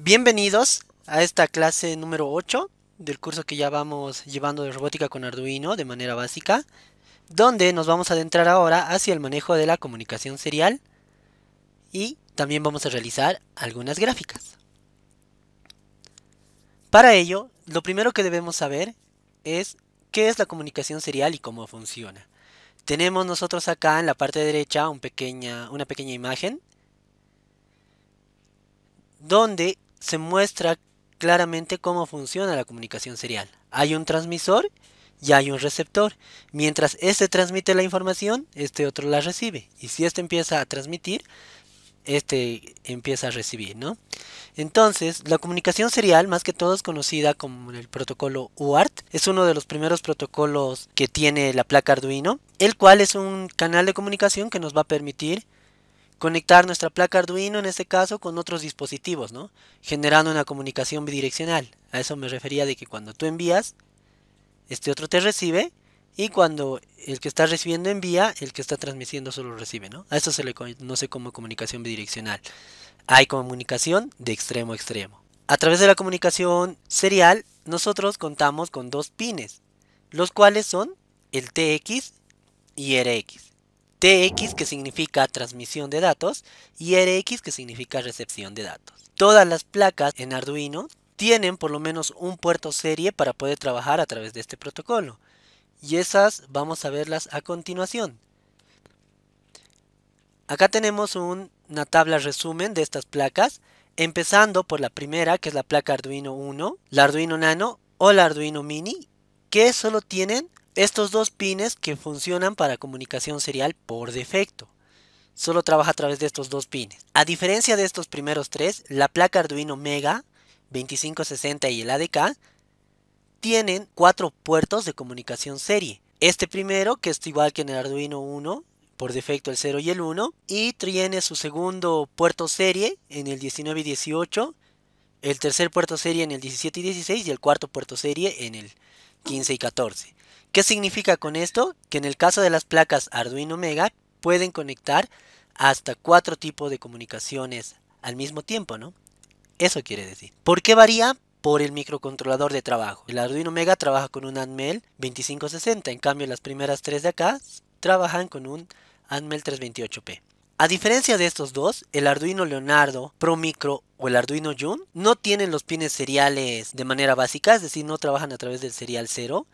Bienvenidos a esta clase número 8 del curso que ya vamos llevando de robótica con Arduino de manera básica, donde nos vamos a adentrar ahora hacia el manejo de la comunicación serial y también vamos a realizar algunas gráficas. Para ello, lo primero que debemos saber es qué es la comunicación serial y cómo funciona. Tenemos nosotros acá en la parte derecha una pequeña imagen donde se muestra claramente cómo funciona la comunicación serial. Hay un transmisor y hay un receptor. Mientras este transmite la información, este otro la recibe. Y si este empieza a transmitir, este empieza a recibir, ¿no? Entonces, la comunicación serial, más que todo es conocida como el protocolo UART, es uno de los primeros protocolos que tiene la placa Arduino, el cual es un canal de comunicación que nos va a permitir conectar nuestra placa Arduino en este caso con otros dispositivos, ¿no? Generando una comunicación bidireccional. A eso me refería de que cuando tú envías, este otro te recibe y cuando el que está recibiendo envía, el que está transmitiendo solo recibe, ¿no? A eso se le conoce como comunicación bidireccional. Hay comunicación de extremo a extremo. A través de la comunicación serial, nosotros contamos con dos pines, los cuales son el TX y RX. TX que significa transmisión de datos y RX que significa recepción de datos. Todas las placas en Arduino tienen por lo menos un puerto serie para poder trabajar a través de este protocolo y esas vamos a verlas a continuación. Acá tenemos una tabla resumen de estas placas, empezando por la primera que es la placa Arduino 1, la Arduino Nano o la Arduino Mini, que solo tienen estos dos pines que funcionan para comunicación serial por defecto. Solo trabaja a través de estos dos pines. A diferencia de estos primeros tres, la placa Arduino Mega 2560 y el ADK tienen cuatro puertos de comunicación serie. Este primero, que es igual que en el Arduino 1, por defecto el 0 y el 1, y tiene su segundo puerto serie en el 19 y 18, el tercer puerto serie en el 17 y 16 y el cuarto puerto serie en el 15 y 14. ¿Qué significa con esto? Que en el caso de las placas Arduino Mega pueden conectar hasta cuatro tipos de comunicaciones al mismo tiempo, ¿no? Eso quiere decir. ¿Por qué varía? Por el microcontrolador de trabajo. El Arduino Mega trabaja con un ANMEL 2560, en cambio las primeras tres de acá trabajan con un ANMEL 328P. A diferencia de estos dos, el Arduino Leonardo, Pro Micro o el Arduino June no tienen los pines seriales de manera básica, es decir, no trabajan a través del serial 0,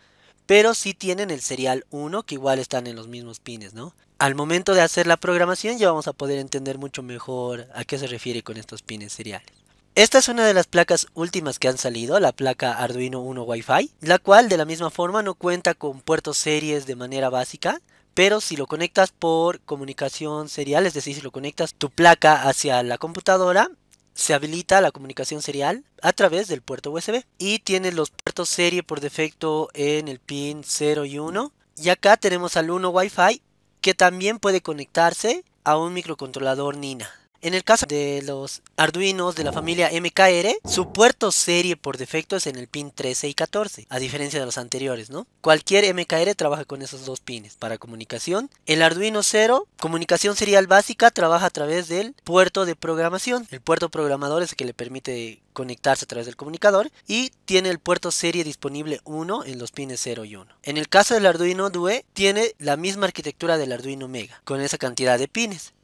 pero sí tienen el serial 1 que igual están en los mismos pines, ¿no? Al momento de hacer la programación ya vamos a poder entender mucho mejor a qué se refiere con estos pines seriales. Esta es una de las placas últimas que han salido, la placa Arduino 1 Wi-Fi, la cual de la misma forma no cuenta con puertos series de manera básica, pero si lo conectas por comunicación serial, es decir, si lo conectas tu placa hacia la computadora, se habilita la comunicación serial a través del puerto USB y tiene los puertos serie por defecto en el pin 0 y 1 y acá tenemos al 1 Wi-Fi que también puede conectarse a un microcontrolador Nina. En el caso de los Arduinos de la familia MKR, su puerto serie por defecto es en el pin 13 y 14, a diferencia de los anteriores, ¿no? Cualquier MKR trabaja con esos dos pines para comunicación. El Arduino 0, comunicación serial básica, trabaja a través del puerto de programación. El puerto programador es el que le permite conectarse a través del comunicador y tiene el puerto serie disponible 1 en los pines 0 y 1. En el caso del Arduino DUE tiene la misma arquitectura del Arduino Mega con esa cantidad de pines.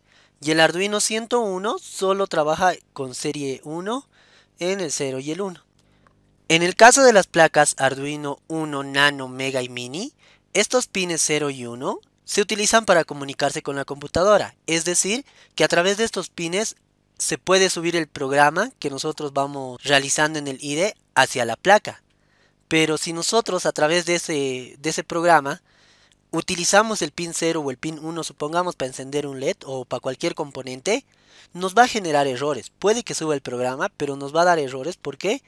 Y el Arduino 101 solo trabaja con serie 1 en el 0 y el 1. En el caso de las placas Arduino 1, Nano, Mega y Mini, estos pines 0 y 1 se utilizan para comunicarse con la computadora, es decir, que a través de estos pines se puede subir el programa que nosotros vamos realizando en el IDE hacia la placa. Pero si nosotros a través de ese, de ese programa utilizamos el pin 0 o el pin 1, supongamos para encender un LED o para cualquier componente, nos va a generar errores. Puede que suba el programa, pero nos va a dar errores. ¿Por qué?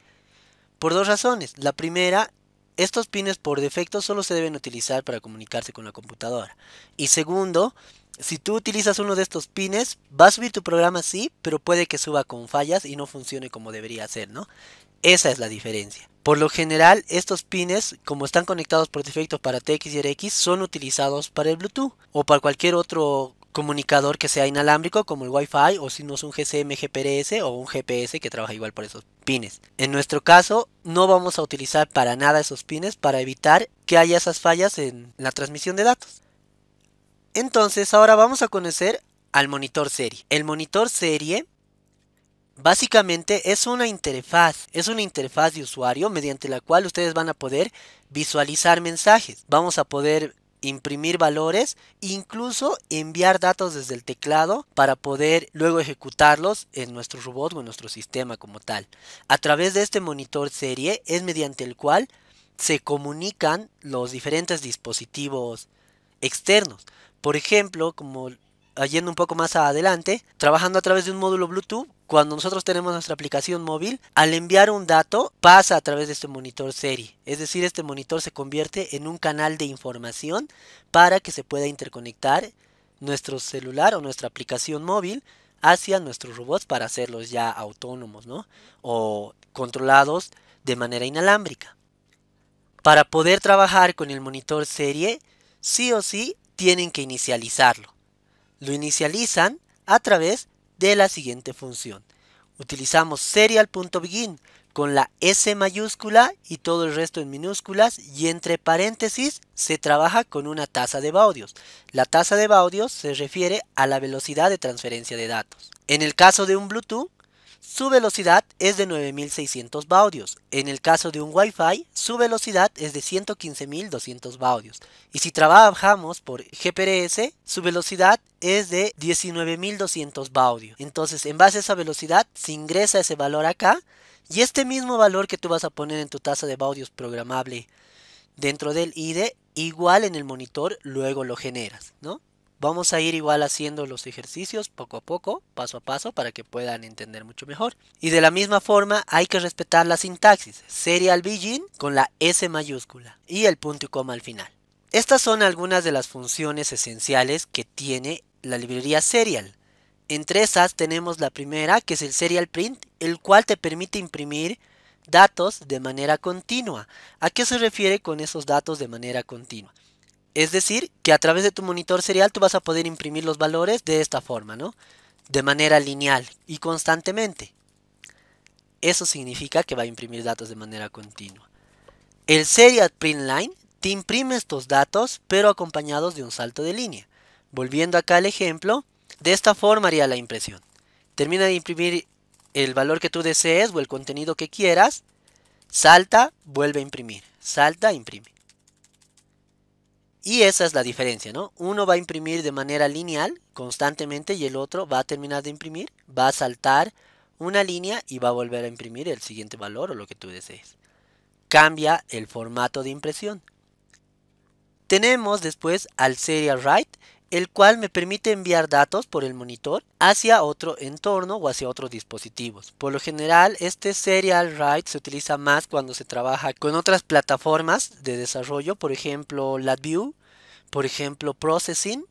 Por dos razones. La primera, estos pines por defecto solo se deben utilizar para comunicarse con la computadora. Y segundo, si tú utilizas uno de estos pines, va a subir tu programa sí, pero puede que suba con fallas y no funcione como debería ser, ¿no? Esa es la diferencia. Por lo general, estos pines, como están conectados por defecto para TX y RX, son utilizados para el Bluetooth o para cualquier otro comunicador que sea inalámbrico como el Wi-Fi o si no es un GCM, GPS o un GPS que trabaja igual por esos pines. En nuestro caso no vamos a utilizar para nada esos pines para evitar que haya esas fallas en la transmisión de datos. Entonces ahora vamos a conocer al monitor serie. El monitor serie Básicamente es una interfaz, es una interfaz de usuario mediante la cual ustedes van a poder visualizar mensajes. Vamos a poder imprimir valores, incluso enviar datos desde el teclado para poder luego ejecutarlos en nuestro robot o en nuestro sistema como tal. A través de este monitor serie es mediante el cual se comunican los diferentes dispositivos externos. Por ejemplo, como Ah, yendo un poco más adelante, trabajando a través de un módulo Bluetooth, cuando nosotros tenemos nuestra aplicación móvil, al enviar un dato pasa a través de este monitor serie. Es decir, este monitor se convierte en un canal de información para que se pueda interconectar nuestro celular o nuestra aplicación móvil hacia nuestros robots para hacerlos ya autónomos, O controlados de manera inalámbrica. Para poder trabajar con el monitor serie, sí o sí tienen que inicializarlo. Lo inicializan a través de la siguiente función. Utilizamos serial.begin con la S mayúscula y todo el resto en minúsculas y entre paréntesis se trabaja con una tasa de baudios. La tasa de baudios se refiere a la velocidad de transferencia de datos. En el caso de un Bluetooth su velocidad es de 9600 baudios. En el caso de un Wi-Fi, su velocidad es de 115.200 baudios. Y si trabajamos por GPRS, su velocidad es de 19.200 baudios. Entonces, en base a esa velocidad, se ingresa ese valor acá. Y este mismo valor que tú vas a poner en tu tasa de baudios programable dentro del IDE, igual en el monitor, luego lo generas, ¿no? Vamos a ir igual haciendo los ejercicios poco a poco, paso a paso, para que puedan entender mucho mejor. Y de la misma forma hay que respetar la sintaxis, serial begin con la S mayúscula y el punto y coma al final. Estas son algunas de las funciones esenciales que tiene la librería serial. Entre esas tenemos la primera que es el serial print, el cual te permite imprimir datos de manera continua. ¿A qué se refiere con esos datos de manera continua? Es decir, que a través de tu monitor serial tú vas a poder imprimir los valores de esta forma, ¿no? De manera lineal y constantemente. Eso significa que va a imprimir datos de manera continua. El Serial Print Line te imprime estos datos, pero acompañados de un salto de línea. Volviendo acá al ejemplo, de esta forma haría la impresión. Termina de imprimir el valor que tú desees o el contenido que quieras, salta, vuelve a imprimir, salta, imprime. Y esa es la diferencia, ¿no? Uno va a imprimir de manera lineal constantemente y el otro va a terminar de imprimir, va a saltar una línea y va a volver a imprimir el siguiente valor o lo que tú desees. Cambia el formato de impresión. Tenemos después al serial write el cual me permite enviar datos por el monitor hacia otro entorno o hacia otros dispositivos. Por lo general, este serial write se utiliza más cuando se trabaja con otras plataformas de desarrollo, por ejemplo LabVIEW, por ejemplo Processing,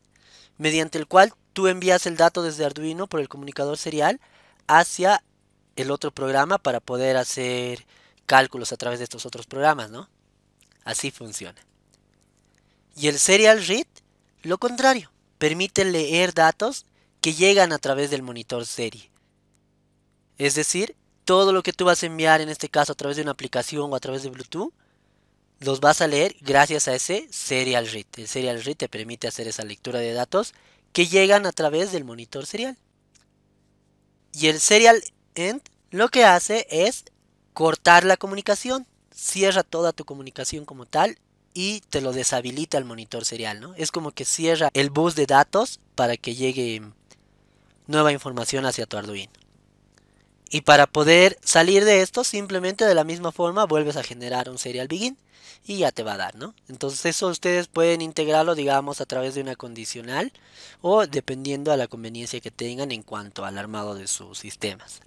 mediante el cual tú envías el dato desde Arduino por el comunicador serial hacia el otro programa para poder hacer cálculos a través de estos otros programas, ¿no? Así funciona. Y el serial read, lo contrario permite leer datos que llegan a través del monitor serie. Es decir, todo lo que tú vas a enviar, en este caso a través de una aplicación o a través de Bluetooth, los vas a leer gracias a ese serial read. El serial read te permite hacer esa lectura de datos que llegan a través del monitor serial. Y el serial end lo que hace es cortar la comunicación, cierra toda tu comunicación como tal y te lo deshabilita el monitor serial, ¿no? Es como que cierra el bus de datos para que llegue nueva información hacia tu Arduino. Y para poder salir de esto, simplemente de la misma forma vuelves a generar un serial begin y ya te va a dar, ¿no? Entonces eso ustedes pueden integrarlo, digamos, a través de una condicional o dependiendo a la conveniencia que tengan en cuanto al armado de sus sistemas.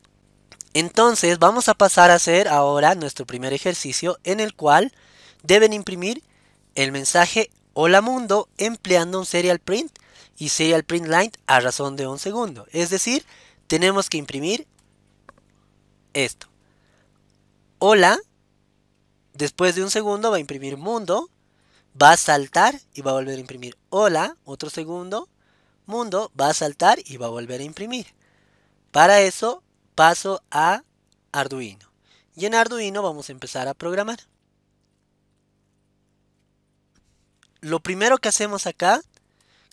Entonces vamos a pasar a hacer ahora nuestro primer ejercicio en el cual deben imprimir el mensaje Hola Mundo empleando un serial print y serial print line a razón de un segundo. Es decir, tenemos que imprimir esto. Hola, después de un segundo va a imprimir mundo, va a saltar y va a volver a imprimir hola, otro segundo, mundo, va a saltar y va a volver a imprimir. Para eso paso a Arduino. Y en Arduino vamos a empezar a programar. lo primero que hacemos acá,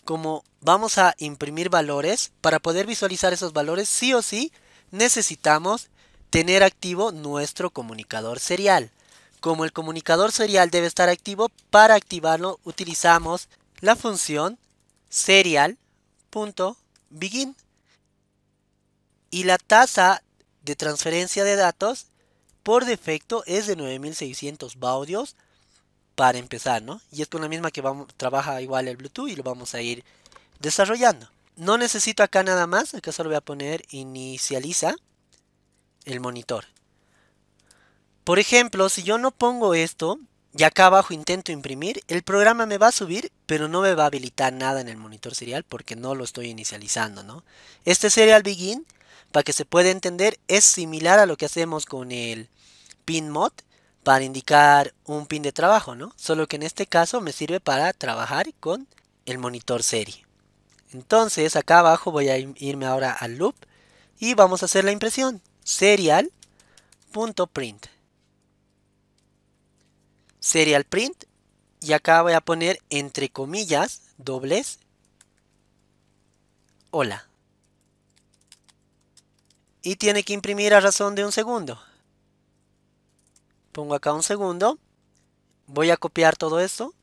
como vamos a imprimir valores, para poder visualizar esos valores, sí o sí necesitamos tener activo nuestro comunicador serial. Como el comunicador serial debe estar activo, para activarlo utilizamos la función serial.begin y la tasa de transferencia de datos por defecto es de 9600 baudios para empezar, ¿no? Y es con la misma que vamos, trabaja igual el Bluetooth y lo vamos a ir desarrollando. No necesito acá nada más, acá solo voy a poner inicializa el monitor. Por ejemplo, si yo no pongo esto y acá abajo intento imprimir, el programa me va a subir, pero no me va a habilitar nada en el monitor serial porque no lo estoy inicializando, ¿no? Este serial begin, para que se pueda entender, es similar a lo que hacemos con el pin para indicar un pin de trabajo, ¿no? Solo que en este caso me sirve para trabajar con el monitor serie. Entonces acá abajo voy a irme ahora al loop y vamos a hacer la impresión. Serial.print. Serial print y acá voy a poner entre comillas dobles. Hola. Y tiene que imprimir a razón de un segundo. Pongo acá un segundo. Voy a copiar todo esto.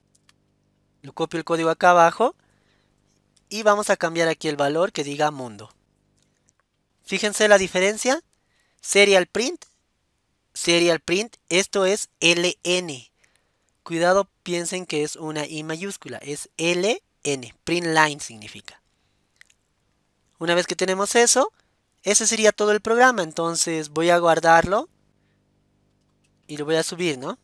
Lo copio el código acá abajo. Y vamos a cambiar aquí el valor que diga mundo. Fíjense la diferencia. Serial print. Serial print. Esto es LN. Cuidado, piensen que es una I mayúscula. Es LN. Print line significa. Una vez que tenemos eso, ese sería todo el programa. Entonces voy a guardarlo y lo voy a subir, ¿no?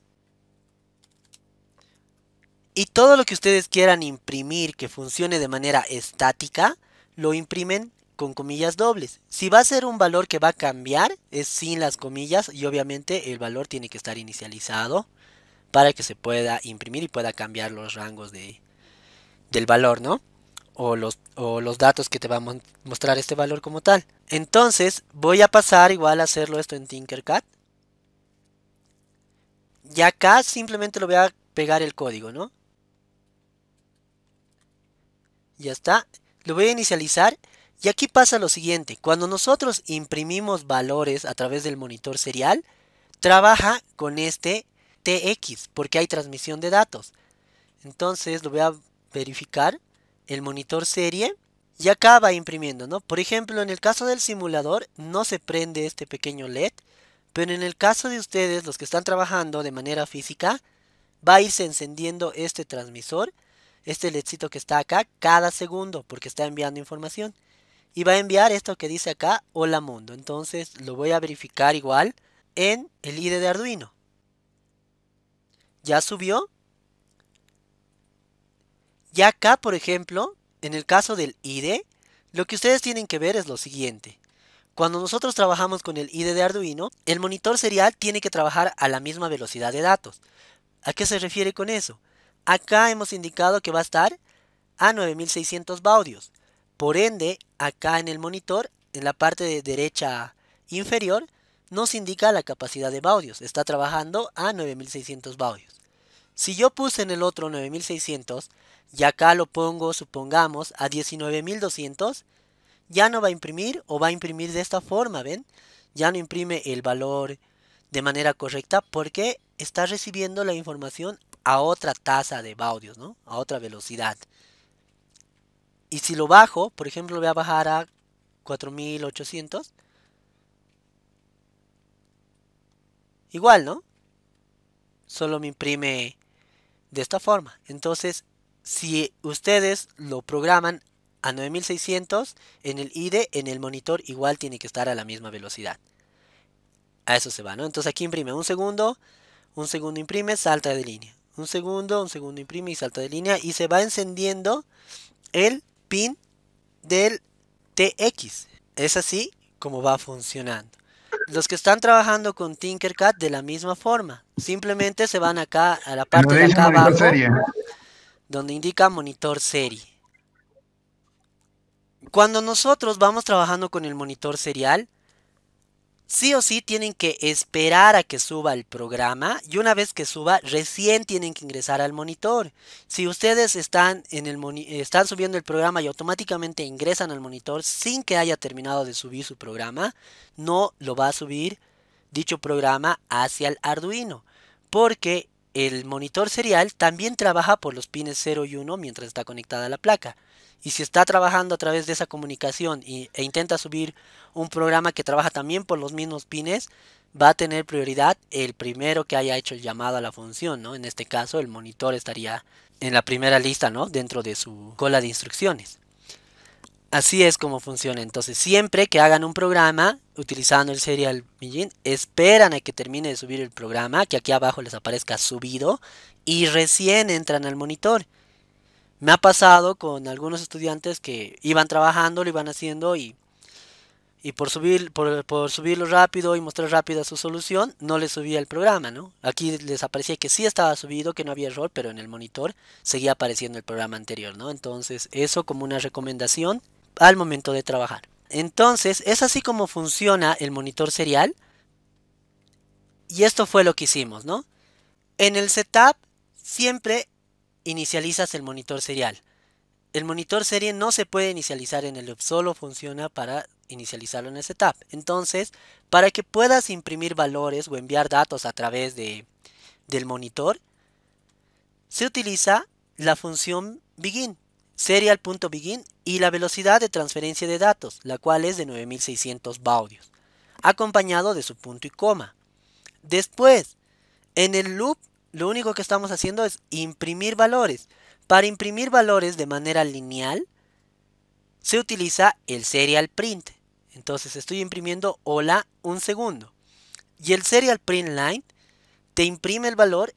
Y todo lo que ustedes quieran imprimir que funcione de manera estática, lo imprimen con comillas dobles. Si va a ser un valor que va a cambiar, es sin las comillas y obviamente el valor tiene que estar inicializado para que se pueda imprimir y pueda cambiar los rangos de, del valor, ¿no? O los, o los datos que te va a mostrar este valor como tal. Entonces voy a pasar igual a hacerlo esto en Tinkercad. Y acá simplemente lo voy a pegar el código, ¿no? Ya está. Lo voy a inicializar. Y aquí pasa lo siguiente. Cuando nosotros imprimimos valores a través del monitor serial, trabaja con este TX, porque hay transmisión de datos. Entonces lo voy a verificar. El monitor serie. Y acá va imprimiendo, ¿no? Por ejemplo, en el caso del simulador, no se prende este pequeño LED. Pero en el caso de ustedes, los que están trabajando de manera física, va a irse encendiendo este transmisor, este ledcito que está acá, cada segundo, porque está enviando información. Y va a enviar esto que dice acá, hola mundo. Entonces lo voy a verificar igual en el IDE de Arduino. Ya subió. Ya acá, por ejemplo, en el caso del IDE, lo que ustedes tienen que ver es lo siguiente. Cuando nosotros trabajamos con el IDE de Arduino, el monitor serial tiene que trabajar a la misma velocidad de datos. ¿A qué se refiere con eso? Acá hemos indicado que va a estar a 9600 baudios. Por ende, acá en el monitor, en la parte de derecha inferior, nos indica la capacidad de baudios. Está trabajando a 9600 baudios. Si yo puse en el otro 9600 y acá lo pongo, supongamos, a 19200, ya no va a imprimir o va a imprimir de esta forma, ¿ven? Ya no imprime el valor de manera correcta porque está recibiendo la información a otra tasa de baudios, ¿no? A otra velocidad. Y si lo bajo, por ejemplo, voy a bajar a 4800. Igual, ¿no? Solo me imprime de esta forma. Entonces, si ustedes lo programan a 9600 en el IDE, en el monitor igual tiene que estar a la misma velocidad. A eso se va, ¿no? Entonces aquí imprime un segundo, un segundo imprime, salta de línea. Un segundo, un segundo imprime y salta de línea y se va encendiendo el pin del TX. Es así como va funcionando. Los que están trabajando con Tinkercad de la misma forma. Simplemente se van acá a la parte de acá abajo. Donde indica monitor serie. Cuando nosotros vamos trabajando con el monitor serial, sí o sí tienen que esperar a que suba el programa y una vez que suba recién tienen que ingresar al monitor. Si ustedes están, en el están subiendo el programa y automáticamente ingresan al monitor sin que haya terminado de subir su programa, no lo va a subir dicho programa hacia el Arduino porque el monitor serial también trabaja por los pines 0 y 1 mientras está conectada a la placa. Y si está trabajando a través de esa comunicación e intenta subir un programa que trabaja también por los mismos pines, va a tener prioridad el primero que haya hecho el llamado a la función, ¿no? En este caso, el monitor estaría en la primera lista, ¿no? Dentro de su cola de instrucciones. Así es como funciona. Entonces, siempre que hagan un programa utilizando el serial millín esperan a que termine de subir el programa, que aquí abajo les aparezca subido, y recién entran al monitor. Me ha pasado con algunos estudiantes que iban trabajando, lo iban haciendo y, y por, subir, por, subirlo rápido y mostrar rápida su solución, no les subía el programa, ¿no? Aquí les aparecía que sí estaba subido, que no había error, pero en el monitor seguía apareciendo el programa anterior, ¿no? Entonces, eso como una recomendación al momento de trabajar. Entonces, es así como funciona el monitor serial. Y esto fue lo que hicimos, ¿no? En el setup siempre inicializas el monitor serial. El monitor serie no se puede inicializar en el loop, solo funciona para inicializarlo en el setup. Entonces, para que puedas imprimir valores o enviar datos a través de, del monitor, se utiliza la función begin, serial.begin y la velocidad de transferencia de datos, la cual es de 9600 baudios, acompañado de su punto y coma. Después, en el loop lo único que estamos haciendo es imprimir valores. Para imprimir valores de manera lineal, se utiliza el serial print. Entonces estoy imprimiendo hola un segundo. Y el serial print line te imprime el valor,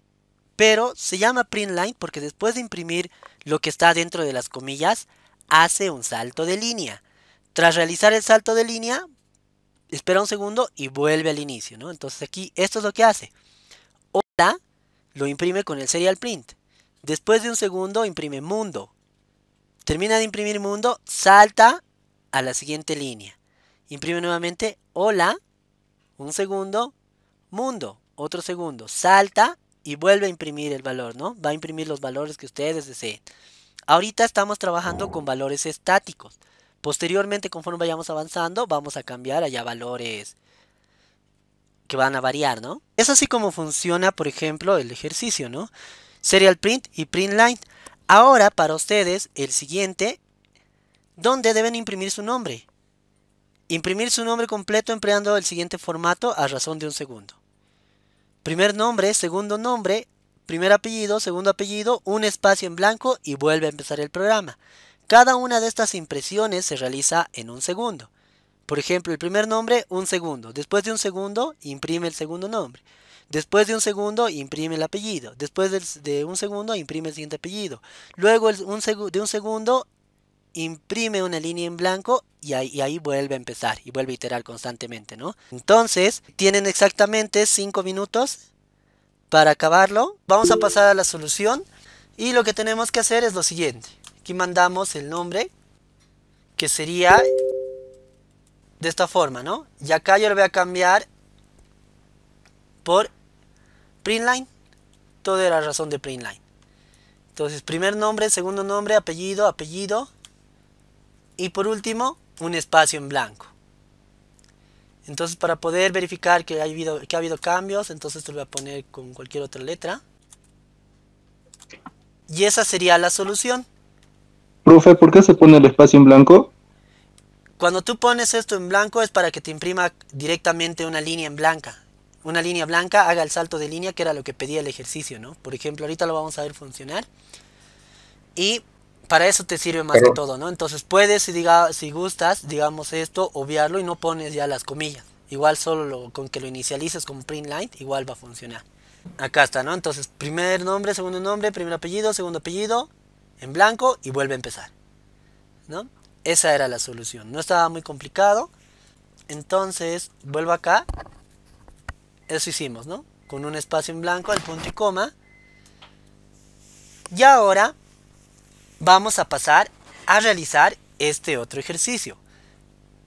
pero se llama print line porque después de imprimir lo que está dentro de las comillas, hace un salto de línea. Tras realizar el salto de línea, espera un segundo y vuelve al inicio, Entonces aquí esto es lo que hace. Hola lo imprime con el serial print. Después de un segundo imprime mundo. Termina de imprimir mundo, salta a la siguiente línea. Imprime nuevamente hola, un segundo, mundo, otro segundo, salta y vuelve a imprimir el valor, ¿no? Va a imprimir los valores que ustedes deseen. Ahorita estamos trabajando con valores estáticos. Posteriormente, conforme vayamos avanzando, vamos a cambiar allá valores que van a variar, ¿no? Es así como funciona, por ejemplo, el ejercicio, ¿no? Serial print y print line. Ahora, para ustedes, el siguiente, ¿dónde deben imprimir su nombre? Imprimir su nombre completo empleando el siguiente formato a razón de un segundo. Primer nombre, segundo nombre, primer apellido, segundo apellido, un espacio en blanco y vuelve a empezar el programa. Cada una de estas impresiones se realiza en un segundo. Por ejemplo, el primer nombre, un segundo. Después de un segundo, imprime el segundo nombre. Después de un segundo, imprime el apellido. Después de un segundo, imprime el siguiente apellido. Luego de un segundo, imprime una línea en blanco y ahí, vuelve a empezar y vuelve a iterar constantemente, ¿no? Entonces, tienen exactamente 5 minutos para acabarlo. Vamos a pasar a la solución y lo que tenemos que hacer es lo siguiente. Aquí mandamos el nombre que sería de esta forma, ¿no? Y acá yo lo voy a cambiar por printline. Todo la razón de printline. Entonces, primer nombre, segundo nombre, apellido, apellido. Y por último, un espacio en blanco. Entonces, para poder verificar que ha habido, que ha habido cambios, entonces te lo voy a poner con cualquier otra letra. Y esa sería la solución. Profe, ¿por qué se pone el espacio en blanco? Cuando tú pones esto en blanco es para que te imprima directamente una línea en blanca. Una línea blanca haga el salto de línea que era lo que pedía el ejercicio, ¿no? Por ejemplo, ahorita lo vamos a ver funcionar. Y para eso te sirve más que todo, ¿no? Entonces puedes, si, si gustas, digamos esto, obviarlo y no pones ya las comillas. Igual solo con que lo inicialices con print line, igual va a funcionar. Acá está, ¿no? Entonces, primer nombre, segundo nombre, primer apellido, segundo apellido, en blanco y vuelve a empezar, ¿no? Esa era la solución. No estaba muy complicado. Entonces, vuelvo acá. Eso hicimos, ¿no? Con un espacio en blanco, el punto y coma. Y ahora vamos a pasar a realizar este otro ejercicio.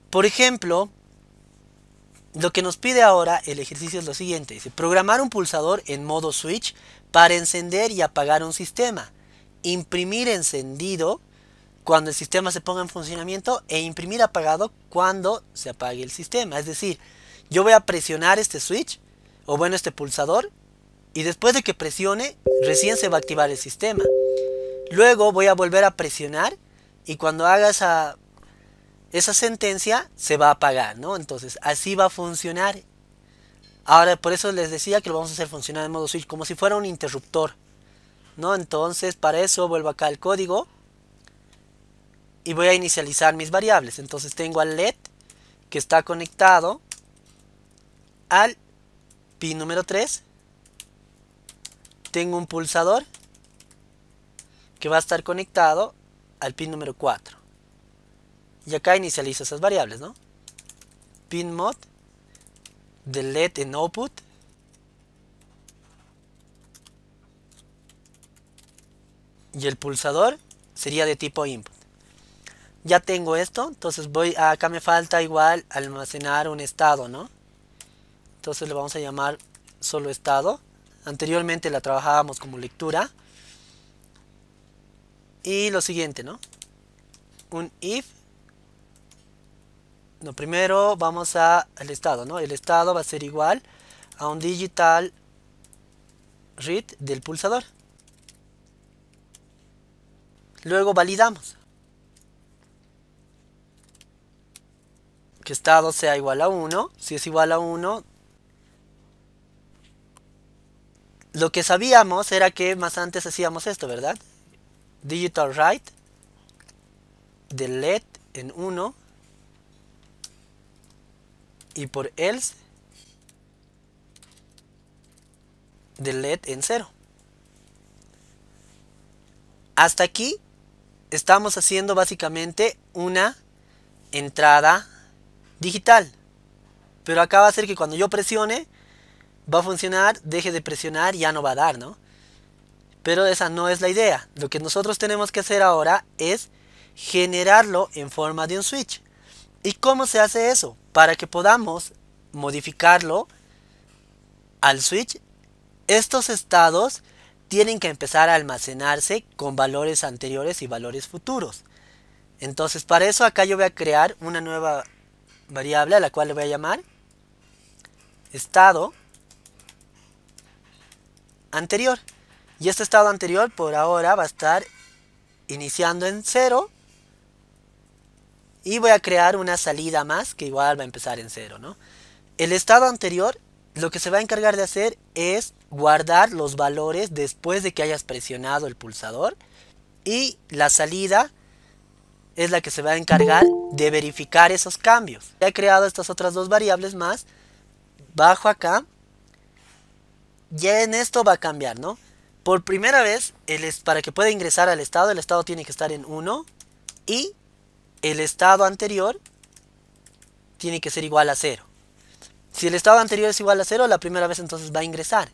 Por ejemplo, lo que nos pide ahora el ejercicio es lo siguiente. programar un pulsador en modo switch para encender y apagar un sistema. Imprimir encendido cuando el sistema se ponga en funcionamiento e imprimir apagado cuando se apague el sistema. Es decir, yo voy a presionar este switch o bueno este pulsador y después de que presione recién se va a activar el sistema. Luego voy a volver a presionar y cuando haga esa, esa sentencia se va a apagar, ¿no? Entonces así va a funcionar. Ahora por eso les decía que lo vamos a hacer funcionar en modo switch como si fuera un interruptor. ¿No? Entonces para eso vuelvo acá al código y voy a inicializar mis variables. Entonces tengo al LED que está conectado al pin número 3. Tengo un pulsador que va a estar conectado al pin número 4. Y acá inicializo esas variables, ¿no? Pin mod de LED en output. Y el pulsador sería de tipo input ya tengo esto, entonces voy ah, acá me falta igual almacenar un estado, ¿no? Entonces le vamos a llamar solo estado. Anteriormente la trabajábamos como lectura. Y lo siguiente, ¿no? Un if. No, primero vamos a el estado, ¿no? El estado va a ser igual a un digital read del pulsador. Luego validamos. estado sea igual a 1. Si es igual a 1, lo que sabíamos era que más antes hacíamos esto, ¿verdad? Digital write, led en 1 y por else, led en 0. Hasta aquí estamos haciendo básicamente una entrada digital. Pero acá va a ser que cuando yo presione, va a funcionar, deje de presionar, ya no va a dar, ¿no? Pero esa no es la idea. Lo que nosotros tenemos que hacer ahora es generarlo en forma de un switch. ¿Y cómo se hace eso? Para que podamos modificarlo al switch, estos estados tienen que empezar a almacenarse con valores anteriores y valores futuros. Entonces para eso acá yo voy a crear una nueva variable a la cual le voy a llamar estado anterior. Y este estado anterior por ahora va a estar iniciando en cero. Y voy a crear una salida más que igual va a empezar en cero. ¿no? El estado anterior lo que se va a encargar de hacer es guardar los valores después de que hayas presionado el pulsador. Y la salida es la que se va a encargar de verificar esos cambios. Ya he creado estas otras dos variables más, bajo acá, Ya en esto va a cambiar, ¿no? Por primera vez, el para que pueda ingresar al estado, el estado tiene que estar en 1 y el estado anterior tiene que ser igual a 0. Si el estado anterior es igual a 0, la primera vez entonces va a ingresar.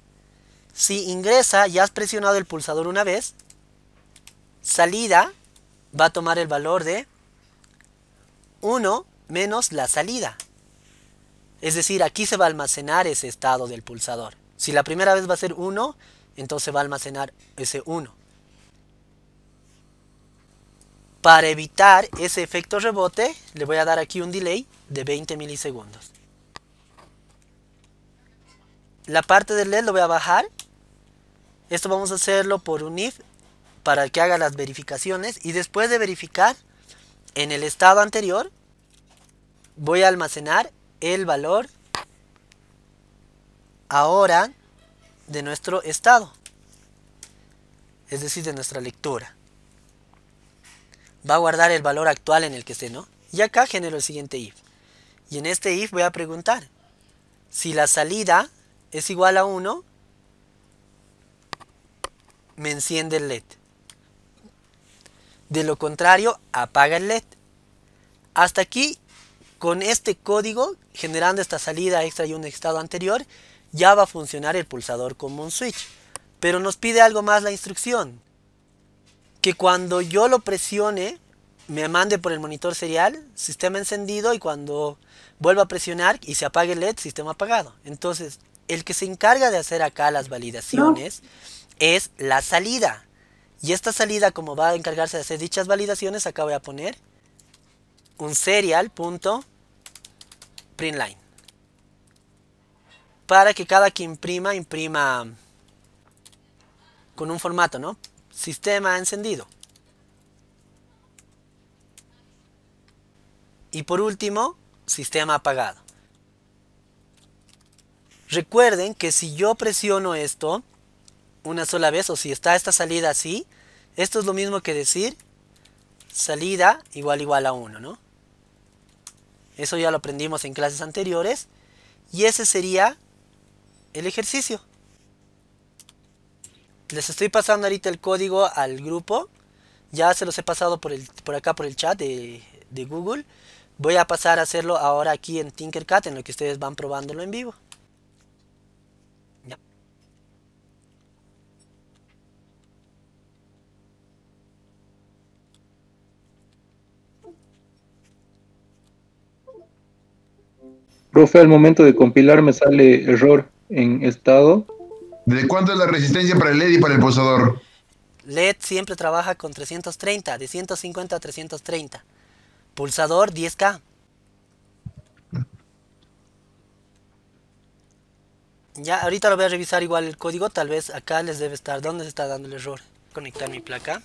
Si ingresa, ya has presionado el pulsador una vez, salida va a tomar el valor de 1 menos la salida. Es decir, aquí se va a almacenar ese estado del pulsador. Si la primera vez va a ser 1, entonces va a almacenar ese 1. Para evitar ese efecto rebote, le voy a dar aquí un delay de 20 milisegundos. La parte del LED lo voy a bajar. Esto vamos a hacerlo por un if para que haga las verificaciones y después de verificar en el estado anterior voy a almacenar el valor ahora de nuestro estado es decir de nuestra lectura va a guardar el valor actual en el que esté no y acá genero el siguiente if y en este if voy a preguntar si la salida es igual a 1 me enciende el LED de lo contrario, apaga el LED. Hasta aquí, con este código, generando esta salida extra y un estado anterior, ya va a funcionar el pulsador como un switch. Pero nos pide algo más la instrucción. Que cuando yo lo presione, me mande por el monitor serial, sistema encendido, y cuando vuelva a presionar y se apague el LED, sistema apagado. Entonces, el que se encarga de hacer acá las validaciones es la salida. Y esta salida, como va a encargarse de hacer dichas validaciones, acá voy a poner un serial.println. Para que cada que imprima, imprima con un formato, ¿no? Sistema encendido. Y por último, sistema apagado. Recuerden que si yo presiono esto, una sola vez o si está esta salida así, esto es lo mismo que decir salida igual igual a 1, ¿no? Eso ya lo aprendimos en clases anteriores y ese sería el ejercicio. Les estoy pasando ahorita el código al grupo. Ya se los he pasado por, el, por acá por el chat de, de Google. Voy a pasar a hacerlo ahora aquí en Tinkercad en lo que ustedes van probándolo en vivo. Profe, al momento de compilar me sale error en estado. ¿De cuánto es la resistencia para el LED y para el pulsador? LED siempre trabaja con 330, de 150 a 330. Pulsador 10K. Ya, ahorita lo voy a revisar igual el código, tal vez acá les debe estar. ¿Dónde se está dando el error? Conectar mi placa.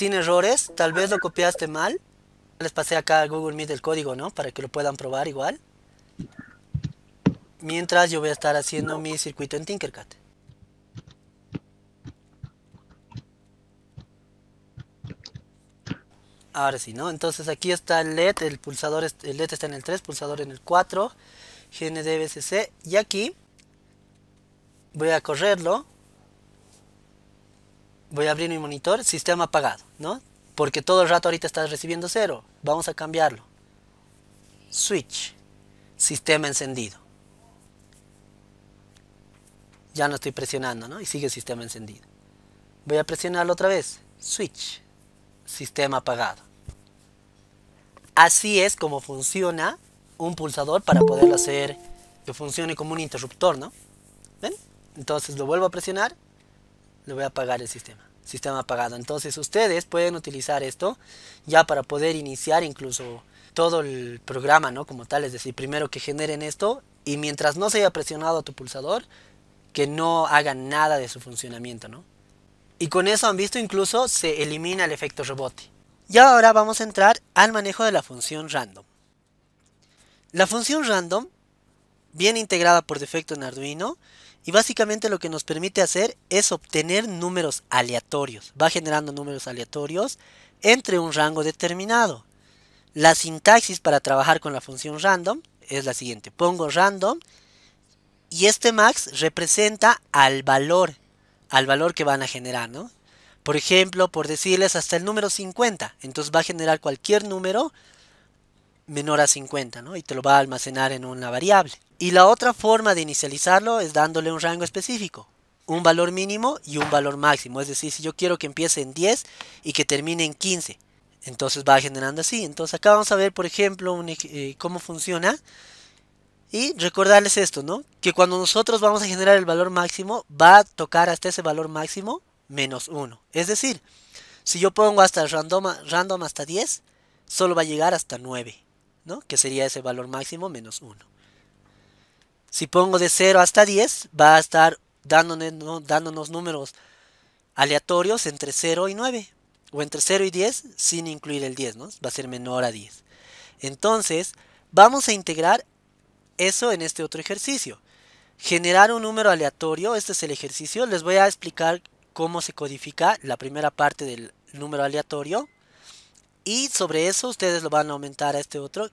sin errores, tal vez lo copiaste mal. Les pasé acá a Google Meet el código, ¿no? Para que lo puedan probar igual. Mientras yo voy a estar haciendo mi circuito en Tinkercad. Ahora sí, ¿no? Entonces aquí está el LED, el pulsador, el LED está en el 3, pulsador en el 4, GNDBCC, y aquí voy a correrlo, voy a abrir mi monitor, sistema apagado. ¿no? Porque todo el rato ahorita estás recibiendo cero. Vamos a cambiarlo. Switch. Sistema encendido. Ya no estoy presionando, ¿no? Y sigue el sistema encendido. Voy a presionarlo otra vez. Switch. Sistema apagado. Así es como funciona un pulsador para poderlo hacer que funcione como un interruptor, ¿no? ¿Ven? Entonces lo vuelvo a presionar, le voy a apagar el sistema sistema apagado. Entonces ustedes pueden utilizar esto ya para poder iniciar incluso todo el programa, ¿no? Como tal, es decir, primero que generen esto y mientras no se haya presionado tu pulsador, que no haga nada de su funcionamiento, ¿no? Y con eso han visto incluso se elimina el efecto rebote. Y ahora vamos a entrar al manejo de la función random. La función random bien integrada por defecto en Arduino y básicamente lo que nos permite hacer es obtener números aleatorios. Va generando números aleatorios entre un rango determinado. La sintaxis para trabajar con la función random es la siguiente. Pongo random y este max representa al valor, al valor que van a generar, Por ejemplo, por decirles hasta el número 50. Entonces va a generar cualquier número menor a 50, ¿no? Y te lo va a almacenar en una variable. Y la otra forma de inicializarlo es dándole un rango específico, un valor mínimo y un valor máximo. Es decir, si yo quiero que empiece en 10 y que termine en 15, entonces va generando así. Entonces acá vamos a ver, por ejemplo, eh, cómo funciona. Y recordarles esto, ¿no? Que cuando nosotros vamos a generar el valor máximo, va a tocar hasta ese valor máximo menos 1. Es decir, si yo pongo hasta random, random hasta 10, solo va a llegar hasta 9 que sería ese valor máximo menos 1. Si pongo de 0 hasta 10, va a estar dándonos, números aleatorios entre 0 y 9, o entre 0 y 10 sin incluir el 10, va a ser menor a 10. Entonces, vamos a integrar eso en este otro ejercicio. Generar un número aleatorio, este es el ejercicio, les voy a explicar cómo se codifica la primera parte del número aleatorio y sobre eso ustedes lo van a aumentar a este otro.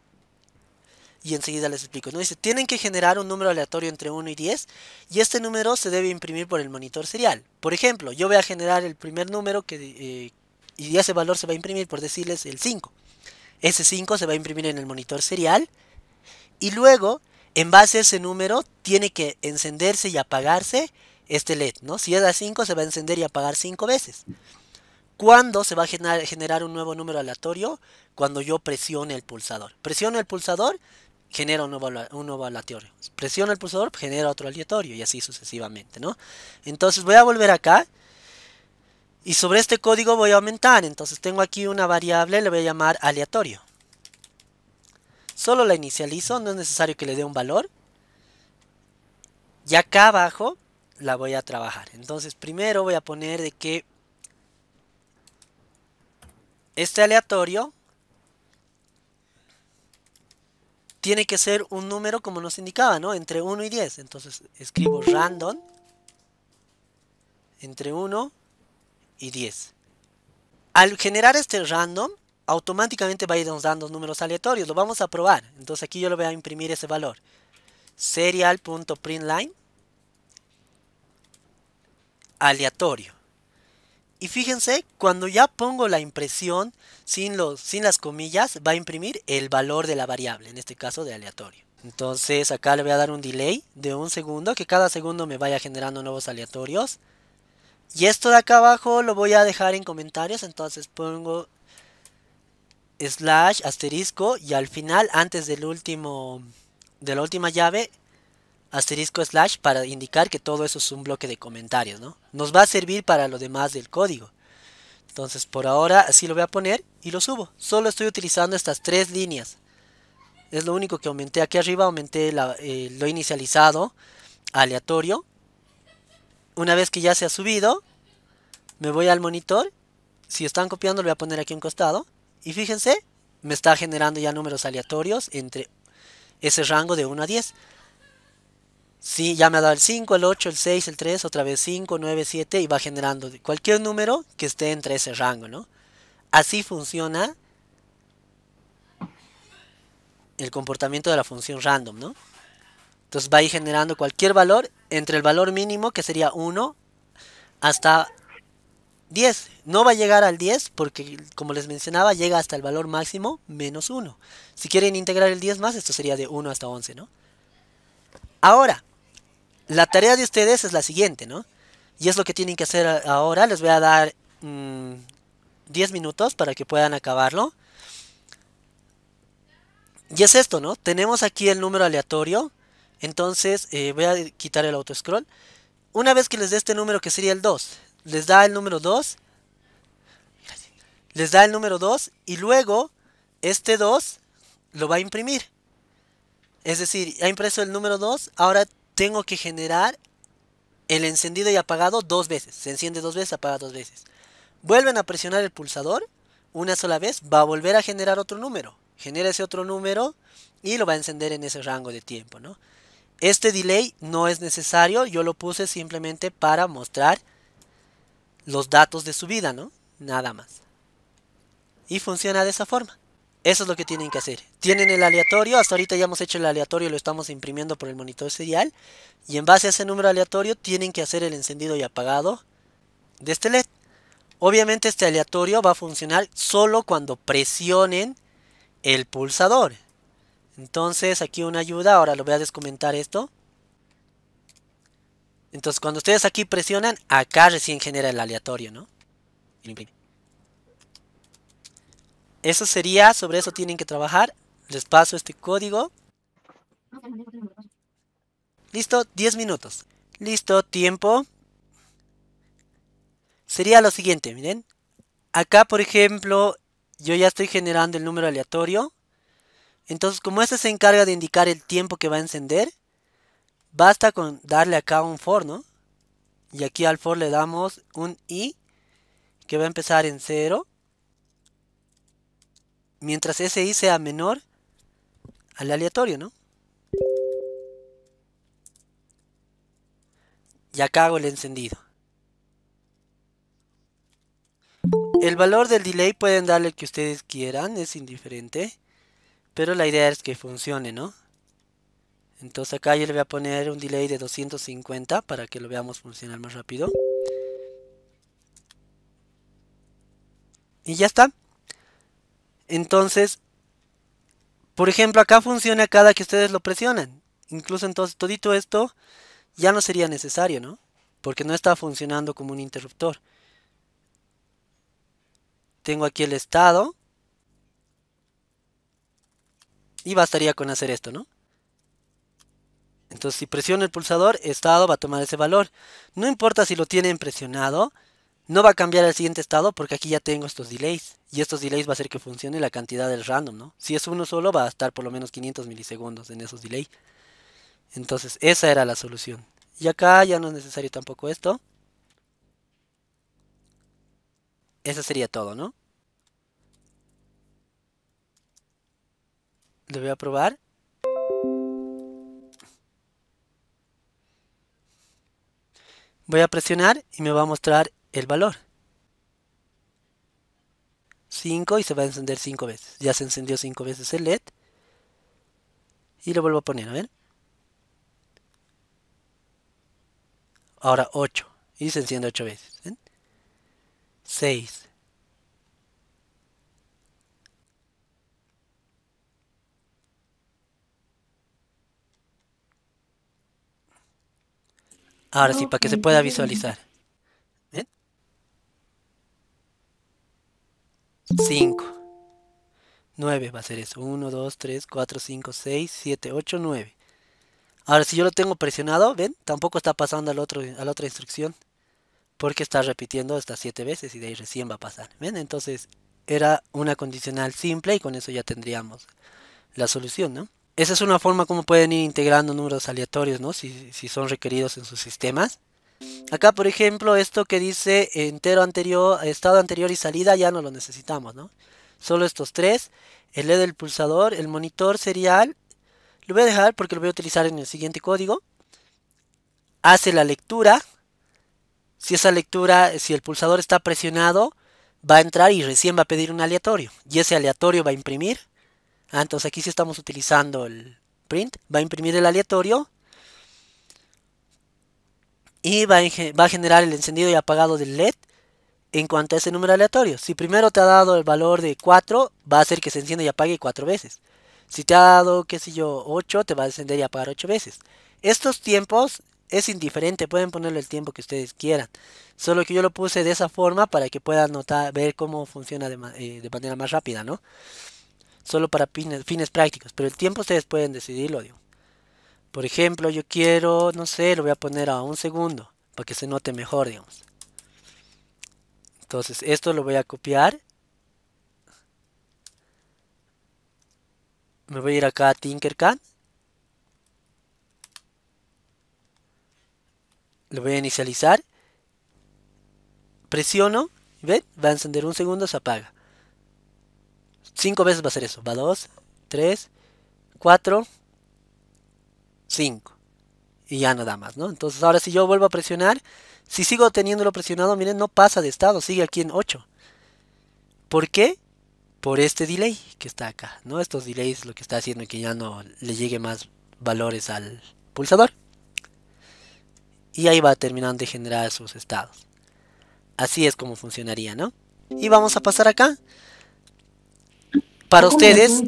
Y enseguida les explico. ¿no? Dice, tienen que generar un número aleatorio entre 1 y 10. Y este número se debe imprimir por el monitor serial. Por ejemplo, yo voy a generar el primer número que, eh, y ese valor se va a imprimir, por decirles, el 5. Ese 5 se va a imprimir en el monitor serial. Y luego, en base a ese número, tiene que encenderse y apagarse este LED. ¿no? Si es a 5, se va a encender y apagar 5 veces. ¿Cuándo se va a generar, un nuevo número aleatorio? Cuando yo presione el pulsador. Presiono el pulsador, genera un nuevo, un nuevo aleatorio. Presiono el pulsador, genera otro aleatorio y así sucesivamente, ¿no? Entonces voy a volver acá. Y sobre este código voy a aumentar. Entonces tengo aquí una variable, le voy a llamar aleatorio. Solo la inicializo, no es necesario que le dé un valor. Y acá abajo la voy a trabajar. Entonces primero voy a poner de que este aleatorio tiene que ser un número como nos indicaba, ¿no? Entre 1 y 10. Entonces escribo random entre 1 y 10. Al generar este random, automáticamente va a ir dando números aleatorios. Lo vamos a probar. Entonces aquí yo le voy a imprimir ese valor. Serial.println aleatorio. Y fíjense, cuando ya pongo la impresión sin, los, sin las comillas, va a imprimir el valor de la variable, en este caso de aleatorio. Entonces acá le voy a dar un delay de un segundo, que cada segundo me vaya generando nuevos aleatorios. Y esto de acá abajo lo voy a dejar en comentarios, entonces pongo slash asterisco y al final, antes del último, de la última llave, asterisco slash para indicar que todo eso es un bloque de comentarios, ¿no? Nos va a servir para lo demás del código. Entonces por ahora así lo voy a poner y lo subo. Solo estoy utilizando estas tres líneas. Es lo único que aumenté aquí arriba, aumenté eh, lo inicializado aleatorio. Una vez que ya se ha subido, me voy al monitor. Si están copiando, lo voy a poner aquí a un costado. Y fíjense, me está generando ya números aleatorios entre ese rango de 1 a 10. Si ya me ha dado el 5, el 8, el 6, el 3, otra vez 5, 9, 7 y va generando cualquier número que esté entre ese rango, ¿no? Así funciona el comportamiento de la función random, ¿no? Entonces va a ir generando cualquier valor entre el valor mínimo, que sería 1, hasta 10. No va a llegar al 10 porque, como les mencionaba, llega hasta el valor máximo menos 1. Si quieren integrar el 10 más, esto sería de 1 hasta 11, ¿no? Ahora, la tarea de ustedes es la siguiente, ¿no? Y es lo que tienen que hacer ahora. Les voy a dar 10 mm, minutos para que puedan acabarlo. Y es esto, ¿no? Tenemos aquí el número aleatorio. Entonces eh, voy a quitar el auto scroll. Una vez que les dé este número que sería el 2. Les da el número 2. Les da el número 2. Y luego este 2 lo va a imprimir. Es decir, ha impreso el número 2. Ahora tengo que generar el encendido y apagado dos veces. Se enciende dos veces, apaga dos veces. Vuelven a presionar el pulsador una sola vez, va a volver a generar otro número. Genera ese otro número y lo va a encender en ese rango de tiempo, ¿no? Este delay no es necesario, yo lo puse simplemente para mostrar los datos de vida, ¿no? Nada más. Y funciona de esa forma. Eso es lo que tienen que hacer. Tienen el aleatorio, hasta ahorita ya hemos hecho el aleatorio, lo estamos imprimiendo por el monitor serial. Y en base a ese número aleatorio tienen que hacer el encendido y apagado de este LED. Obviamente este aleatorio va a funcionar solo cuando presionen el pulsador. Entonces aquí una ayuda, ahora lo voy a descomentar esto. Entonces cuando ustedes aquí presionan, acá recién genera el aleatorio, ¿no? Eso sería, sobre eso tienen que trabajar. Les paso este código. Listo, 10 minutos. Listo, tiempo. Sería lo siguiente, miren. Acá, por ejemplo, yo ya estoy generando el número aleatorio. Entonces, como este se encarga de indicar el tiempo que va a encender, basta con darle acá un for, ¿no? Y aquí al for le damos un i que va a empezar en 0 mientras ese SI sea menor al aleatorio, ¿no? Y acá hago el encendido. El valor del delay pueden darle el que ustedes quieran, es indiferente. Pero la idea es que funcione, ¿no? Entonces acá yo le voy a poner un delay de 250 para que lo veamos funcionar más rápido. Y ya está. Entonces, por ejemplo, acá funciona cada que ustedes lo presionan. Incluso entonces todito esto ya no sería necesario, ¿no? Porque no está funcionando como un interruptor. Tengo aquí el estado. Y bastaría con hacer esto, ¿no? Entonces si presiono el pulsador, estado va a tomar ese valor. No importa si lo tienen presionado, no va a cambiar el siguiente estado porque aquí ya tengo estos delays. Y estos delays va a hacer que funcione la cantidad del random, ¿no? Si es uno solo va a estar por lo menos 500 milisegundos en esos delays. Entonces esa era la solución. Y acá ya no es necesario tampoco esto. Eso sería todo, ¿no? le voy a probar. Voy a presionar y me va a mostrar el valor. 5 y se va a encender 5 veces. Ya se encendió 5 veces el LED. Y lo vuelvo a poner, a ver. Ahora 8. Y se enciende 8 veces. 6. 6. Ahora sí, para que se pueda visualizar. 5. 9 va a ser eso. 1, 2, 3, 4, 5, 6, 7, 8, 9. Ahora, si yo lo tengo presionado, ¿ven? Tampoco está pasando al otro, a la otra instrucción. Porque está repitiendo hasta 7 veces y de ahí recién va a pasar. ¿Ven? Entonces, era una condicional simple y con eso ya tendríamos la solución, ¿no? Esa es una forma como pueden ir integrando números aleatorios, ¿no? Si, si son requeridos en sus sistemas. Acá, por ejemplo, esto que dice entero anterior, estado anterior y salida ya no lo necesitamos, Solo estos tres, el LED del pulsador, el monitor serial, lo voy a dejar porque lo voy a utilizar en el siguiente código. Hace la lectura. Si esa lectura, si el pulsador está presionado, va a entrar y recién va a pedir un aleatorio. Y ese aleatorio va a imprimir. Ah, entonces aquí si estamos utilizando el print. Va a imprimir el aleatorio y va, a generar el encendido y apagado del LED en cuanto a ese número aleatorio. Si primero te ha dado el valor de 4, va a hacer que se encienda y apague 4 veces. Si te ha dado, qué sé yo, 8, te va a encender y apagar 8 veces. Estos tiempos es indiferente, pueden ponerle el tiempo que ustedes quieran. Solo que yo lo puse de esa forma para que puedan notar, ver cómo funciona de, eh, manera más rápida, ¿no? Solo para fines, prácticos, pero el tiempo ustedes pueden decidirlo, digo. Por ejemplo, yo quiero, no sé, lo voy a poner a un segundo para que se note mejor, digamos. Entonces, esto lo voy a copiar. Me voy a ir acá a Tinkercad. Lo voy a inicializar. Presiono. ¿Ven? Va a encender un segundo, se apaga. Cinco veces va a hacer eso. Va dos, tres, cuatro, 5. Y ya nada más, ¿no? Entonces ahora si yo vuelvo a presionar, si sigo teniéndolo presionado, miren, no pasa de estado, sigue aquí en 8. ¿Por qué? Por este delay que está acá, ¿no? Estos delays lo que está haciendo es que ya no le llegue más valores al pulsador. Y ahí va terminando de generar sus estados. Así es como funcionaría, ¿no? Y vamos a pasar acá. Para ustedes,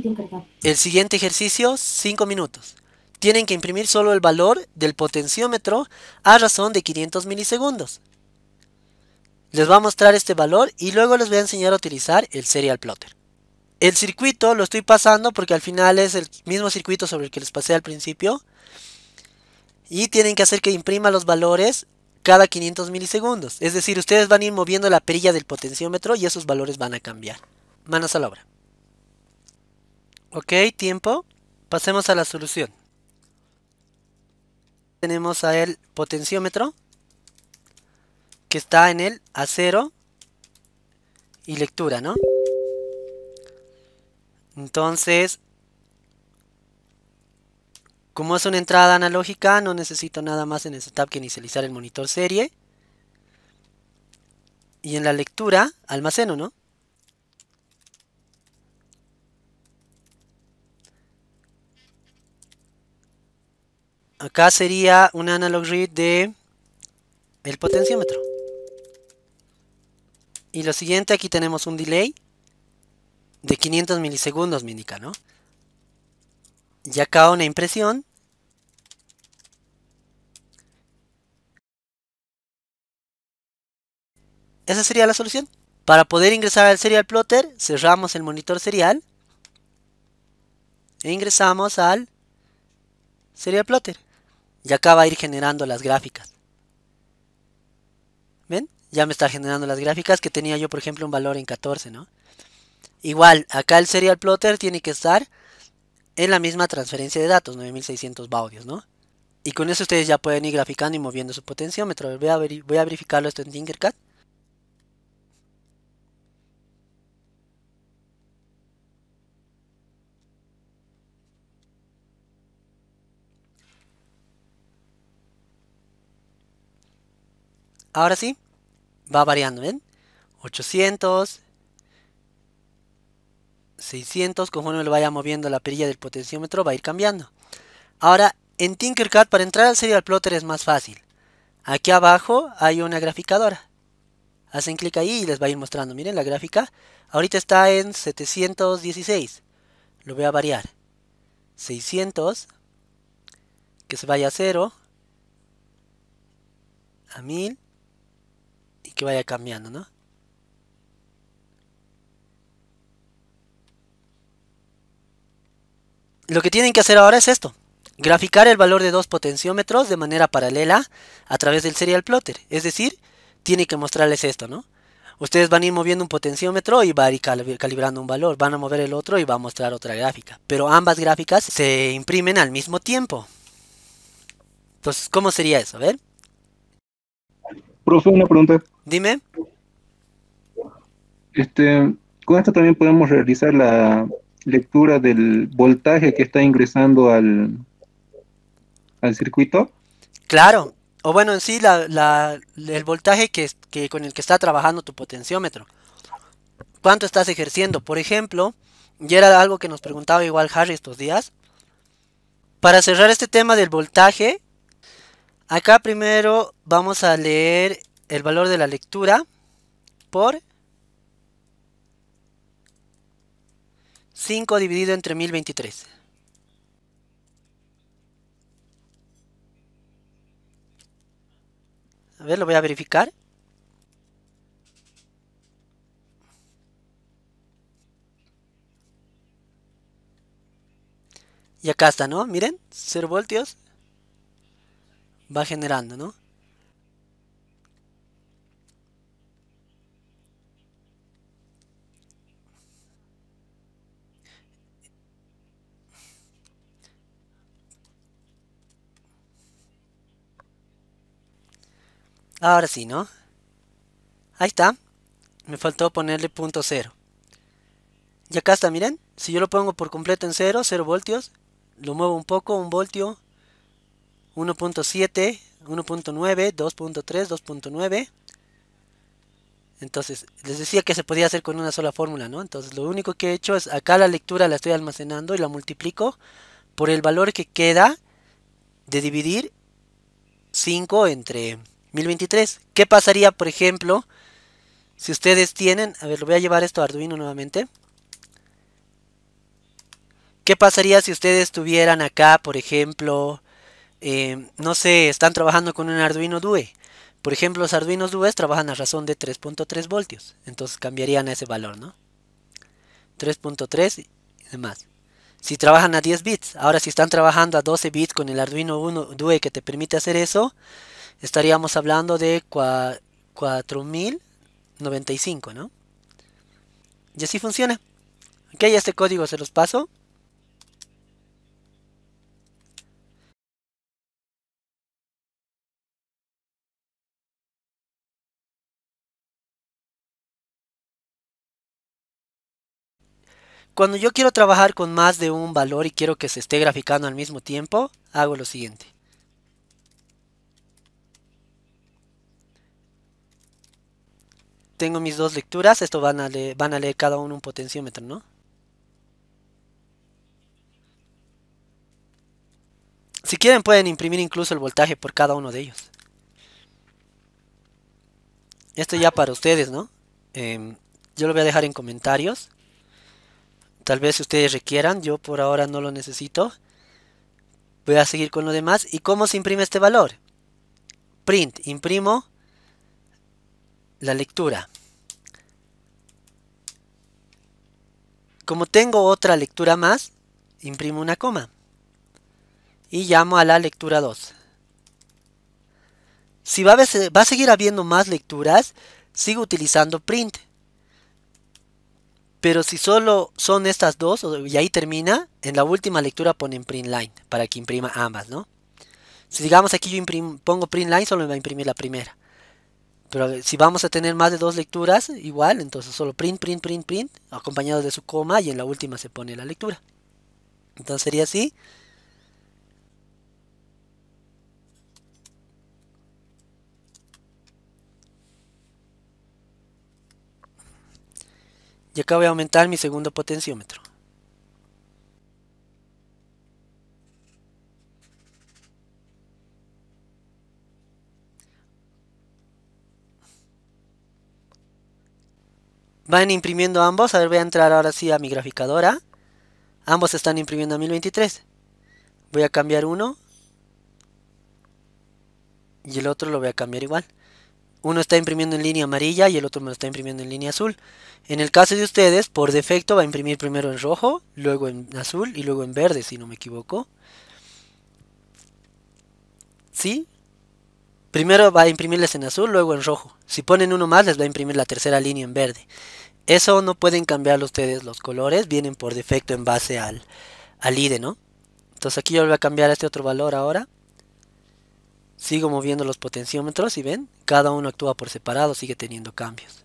el siguiente ejercicio, 5 minutos tienen que imprimir solo el valor del potenciómetro a razón de 500 milisegundos. Les voy a mostrar este valor y luego les voy a enseñar a utilizar el serial plotter. El circuito lo estoy pasando porque al final es el mismo circuito sobre el que les pasé al principio. Y tienen que hacer que imprima los valores cada 500 milisegundos. Es decir, ustedes van a ir moviendo la perilla del potenciómetro y esos valores van a cambiar. Manos a la obra. Ok, tiempo. Pasemos a la solución tenemos a el potenciómetro que está en el acero y lectura, ¿no? Entonces, como es una entrada analógica, no necesito nada más en el setup que inicializar el monitor serie. Y en la lectura, almaceno, ¿no? Acá sería un analog read de el potenciómetro. Y lo siguiente, aquí tenemos un delay de 500 milisegundos, me indica, ¿no? Y acá una impresión. Esa sería la solución. Para poder ingresar al serial plotter, cerramos el monitor serial e ingresamos al serial plotter. Y acá va a ir generando las gráficas. ¿Ven? Ya me está generando las gráficas que tenía yo, por ejemplo, un valor en 14, ¿no? Igual, acá el serial plotter tiene que estar en la misma transferencia de datos, 9600 baudios, ¿no? Y con eso ustedes ya pueden ir graficando y moviendo su potenciómetro. Voy a, voy a verificarlo esto en Tinkercad. Ahora sí, va variando, ¿ven? 800, 600, uno lo vaya moviendo la perilla del potenciómetro, va a ir cambiando. Ahora, en Tinkercad, para entrar al Serial Plotter es más fácil. Aquí abajo hay una graficadora. Hacen clic ahí y les va a ir mostrando. Miren la gráfica. Ahorita está en 716. Lo voy a variar. 600. Que se vaya a 0. A 1000 y que vaya cambiando, ¿no? Lo que tienen que hacer ahora es esto. Graficar el valor de dos potenciómetros de manera paralela a través del serial plotter. Es decir, tiene que mostrarles esto, ¿no? Ustedes van a ir moviendo un potenciómetro y va a ir calibrando un valor. Van a mover el otro y va a mostrar otra gráfica. Pero ambas gráficas se imprimen al mismo tiempo. Entonces, ¿cómo sería eso? A ver una pregunta. Dime. Este, con esto también podemos realizar la lectura del voltaje que está ingresando al, al circuito. Claro, o bueno, en sí, la, la, el voltaje que, que, con el que está trabajando tu potenciómetro. ¿Cuánto estás ejerciendo? Por ejemplo, y era algo que nos preguntaba igual Harry estos días. Para cerrar este tema del voltaje, Acá primero vamos a leer el valor de la lectura por 5 dividido entre 1023. A ver, lo voy a verificar. Y acá está, ¿no? Miren, 0 voltios va generando, ¿no? Ahora sí, ¿no? Ahí está. Me faltó ponerle punto cero. Y acá está, miren. Si yo lo pongo por completo en cero, cero voltios. Lo muevo un poco, un voltio, 1.7, 1.9, 2.3, 2.9. Entonces, les decía que se podía hacer con una sola fórmula, ¿no? Entonces, lo único que he hecho es acá la lectura la estoy almacenando y la multiplico por el valor que queda de dividir 5 entre 1023. ¿Qué pasaría, por ejemplo, si ustedes tienen... A ver, lo voy a llevar esto a Arduino nuevamente. ¿Qué pasaría si ustedes tuvieran acá, por ejemplo, Em, no sé, están trabajando con un Arduino DUE. Por ejemplo, los Arduinos DUE trabajan a razón de 3.3 voltios. Entonces cambiarían ese valor, ¿no? 3.3 y demás. Si trabajan a 10 bits, ahora si están trabajando a 12 bits con el Arduino 1 DUE que te permite hacer eso, estaríamos hablando de 4095, ¿no? Y así funciona. Ok, este código se los paso. Cuando yo quiero trabajar con más de un valor y quiero que se esté graficando al mismo tiempo, hago lo siguiente. Tengo mis dos lecturas, esto van a leer, cada uno un potenciómetro, ¿no? Si quieren pueden imprimir incluso el voltaje por cada uno de ellos. Esto ya para ustedes, ¿no? Em, yo lo voy a dejar en comentarios. Tal vez ustedes requieran, yo por ahora no lo necesito. Voy a seguir con lo demás. ¿Y cómo se imprime este valor? Print, imprimo la lectura. Como tengo otra lectura más, imprimo una coma. Y llamo a la lectura 2. Si va a, va a seguir habiendo más lecturas, sigo utilizando print. Pero si solo son estas dos y ahí termina, en la última lectura ponen print line para que imprima ambas, ¿no? Si digamos aquí yo pongo print line, solo me va a imprimir la primera. Pero si vamos a tener más de dos lecturas, igual, entonces solo print, print, print, print, acompañado de su coma y en la última se pone la lectura. Entonces sería así. Y acá voy a aumentar mi segundo potenciómetro. Van imprimiendo ambos. A ver, voy a entrar ahora sí a mi graficadora. Ambos están imprimiendo a 1023. Voy a cambiar uno. Y el otro lo voy a cambiar igual uno está imprimiendo en línea amarilla y el otro me lo está imprimiendo en línea azul. En el caso de ustedes, por defecto va a imprimir primero en rojo, luego en azul y luego en verde, si no me equivoco. ¿Sí? Primero va a imprimirles en azul, luego en rojo. Si ponen uno más, les va a imprimir la tercera línea en verde. Eso no pueden cambiar ustedes los colores, vienen por defecto en base al, ID, e, ¿no? Entonces aquí yo voy a cambiar este otro valor ahora. Sigo moviendo los potenciómetros y ven, cada uno actúa por separado, sigue teniendo cambios.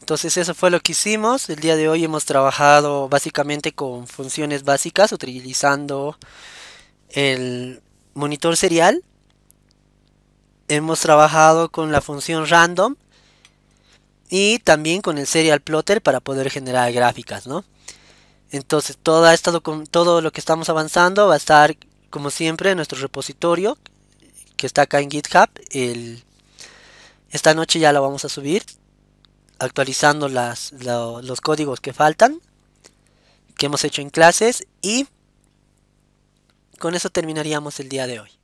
Entonces eso fue lo que hicimos. El día de hoy hemos trabajado básicamente con funciones básicas utilizando el monitor serial. Hemos trabajado con la función random y también con el serial plotter para poder generar gráficas, ¿no? Entonces toda esta todo lo que estamos avanzando va a estar como siempre en nuestro repositorio que está acá en GitHub. esta noche ya la vamos a subir actualizando los códigos que faltan que hemos hecho en clases y con eso terminaríamos el día de hoy.